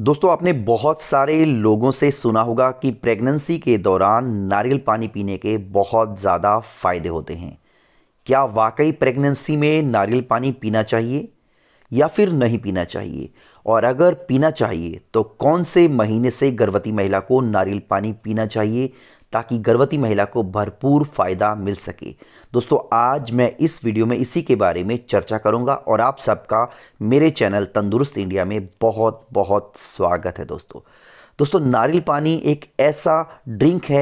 दोस्तों आपने बहुत सारे लोगों से सुना होगा कि प्रेगनेंसी के दौरान नारियल पानी पीने के बहुत ज़्यादा फ़ायदे होते हैं क्या वाकई प्रेगनेंसी में नारियल पानी पीना चाहिए या फिर नहीं पीना चाहिए और अगर पीना चाहिए तो कौन से महीने से गर्भवती महिला को नारियल पानी पीना चाहिए ताकि गर्भवती महिला को भरपूर फ़ायदा मिल सके दोस्तों आज मैं इस वीडियो में इसी के बारे में चर्चा करूंगा और आप सबका मेरे चैनल तंदुरुस्त इंडिया में बहुत बहुत स्वागत है दोस्तों दोस्तों नारियल पानी एक ऐसा ड्रिंक है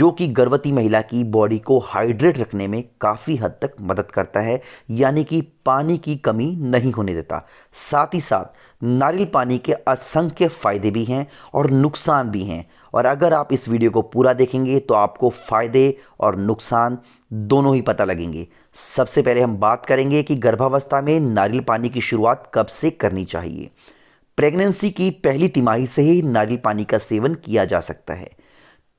जो कि गर्भवती महिला की बॉडी को हाइड्रेट रखने में काफ़ी हद तक मदद करता है यानी कि पानी की कमी नहीं होने देता साथ ही साथ नारियल पानी के असंख्य फ़ायदे भी हैं और नुकसान भी हैं और अगर आप इस वीडियो को पूरा देखेंगे तो आपको फ़ायदे और नुकसान दोनों ही पता लगेंगे सबसे पहले हम बात करेंगे कि गर्भावस्था में नारियल पानी की शुरुआत कब से करनी चाहिए प्रेगनेंसी की पहली तिमाही से ही नारियल पानी का सेवन किया जा सकता है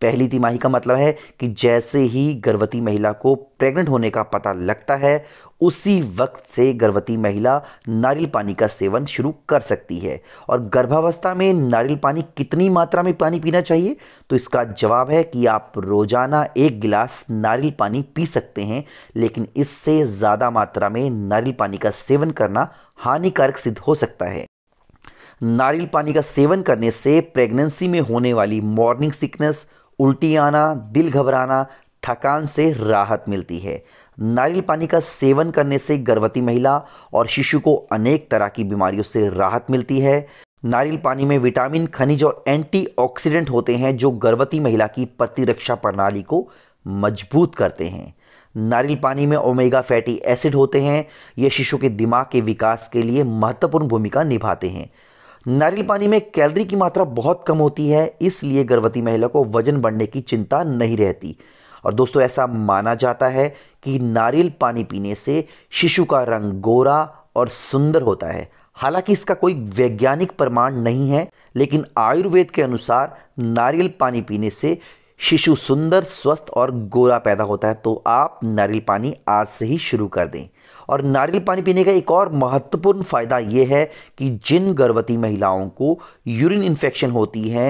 पहली तिमाही का मतलब है कि जैसे ही गर्भवती महिला को प्रेग्नेंट होने का पता लगता है उसी वक्त से गर्भवती महिला नारियल पानी का सेवन शुरू कर सकती है और गर्भावस्था में नारियल पानी कितनी मात्रा में पानी पीना चाहिए तो इसका जवाब है कि आप रोज़ाना एक गिलास नारियल पानी पी सकते हैं लेकिन इससे ज़्यादा मात्रा में नारियल पानी का सेवन करना हानिकारक सिद्ध हो सकता है नारियल पानी का सेवन करने से प्रेगनेंसी में होने वाली मॉर्निंग सिकनेस उल्टी आना दिल घबराना थकान से राहत मिलती है नारियल पानी का सेवन करने से गर्भवती महिला और शिशु को अनेक तरह की बीमारियों से राहत मिलती है नारियल पानी में विटामिन खनिज और एंटीऑक्सीडेंट होते हैं जो गर्भवती महिला की प्रतिरक्षा प्रणाली को मजबूत करते हैं नारियल पानी में ओमेगा फैटी एसिड होते हैं ये शिशु के दिमाग के विकास के लिए महत्वपूर्ण भूमिका निभाते हैं नारियल पानी में कैलोरी की मात्रा बहुत कम होती है इसलिए गर्भवती महिला को वजन बढ़ने की चिंता नहीं रहती और दोस्तों ऐसा माना जाता है कि नारियल पानी पीने से शिशु का रंग गोरा और सुंदर होता है हालांकि इसका कोई वैज्ञानिक प्रमाण नहीं है लेकिन आयुर्वेद के अनुसार नारियल पानी पीने से शिशु सुंदर स्वस्थ और गोरा पैदा होता है तो आप नारियल पानी आज से ही शुरू कर दें और नारियल पानी पीने का एक और महत्वपूर्ण फ़ायदा यह है कि जिन गर्भवती महिलाओं को यूरिन इन्फेक्शन होती है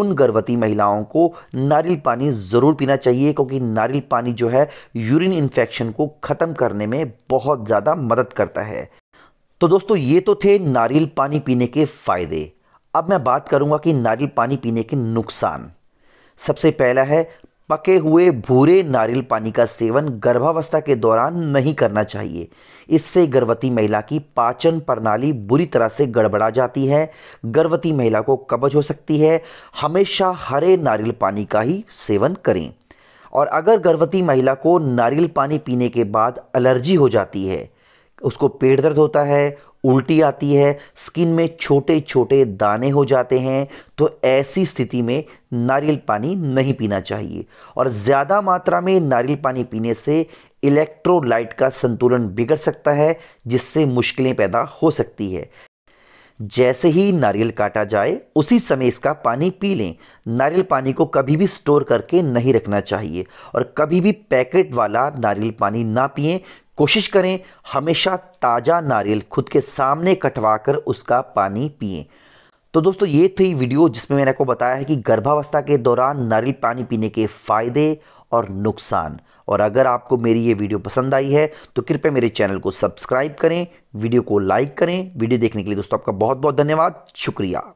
उन गर्भवती महिलाओं को नारियल पानी ज़रूर पीना चाहिए क्योंकि नारियल पानी जो है यूरिन इन्फेक्शन को ख़त्म करने में बहुत ज़्यादा मदद करता है तो दोस्तों ये तो थे नारियल पानी पीने के फ़ायदे अब मैं बात करूंगा कि नारियल पानी पीने के नुकसान सबसे पहला है पके हुए भूरे नारियल पानी का सेवन गर्भावस्था के दौरान नहीं करना चाहिए इससे गर्भवती महिला की पाचन प्रणाली बुरी तरह से गड़बड़ा जाती है गर्भवती महिला को कब्ज हो सकती है हमेशा हरे नारियल पानी का ही सेवन करें और अगर गर्भवती महिला को नारियल पानी पीने के बाद एलर्जी हो जाती है उसको पेट दर्द होता है उल्टी आती है स्किन में छोटे छोटे दाने हो जाते हैं तो ऐसी स्थिति में नारियल पानी नहीं पीना चाहिए और ज़्यादा मात्रा में नारियल पानी पीने से इलेक्ट्रोलाइट का संतुलन बिगड़ सकता है जिससे मुश्किलें पैदा हो सकती है जैसे ही नारियल काटा जाए उसी समय इसका पानी पी लें नारियल पानी को कभी भी स्टोर करके नहीं रखना चाहिए और कभी भी पैकेट वाला नारियल पानी ना पिए कोशिश करें हमेशा ताज़ा नारियल खुद के सामने कटवा कर उसका पानी पिए तो दोस्तों ये थी वीडियो जिसमें मैंने आपको बताया है कि गर्भावस्था के दौरान नारियल पानी पीने के फ़ायदे और नुकसान और अगर आपको मेरी ये वीडियो पसंद आई है तो कृपया मेरे चैनल को सब्सक्राइब करें वीडियो को लाइक करें वीडियो देखने के लिए दोस्तों आपका बहुत बहुत धन्यवाद शुक्रिया